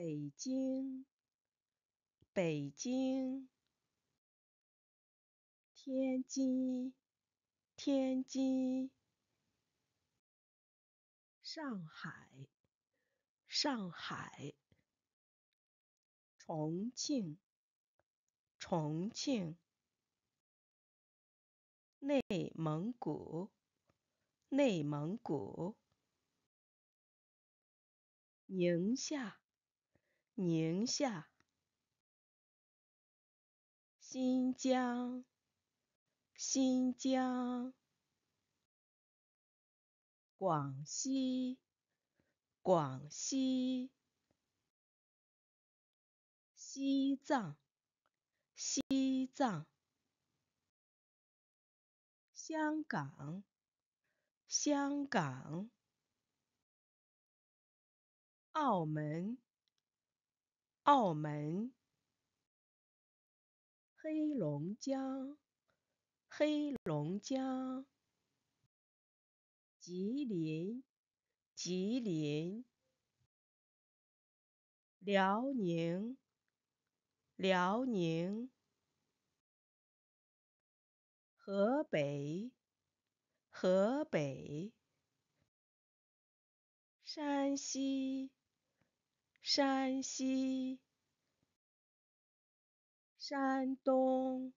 北京，北京；天津，天津；上海，上海；重庆，重庆；内蒙古，内蒙古；宁夏。宁夏、新疆、新疆、广西、广西、西藏、西藏、香港、香港、澳门。澳门、黑龙江、黑龙江、吉林、吉林、辽宁、辽宁、河北、河北、山西。山西，山东，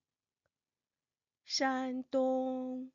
山东。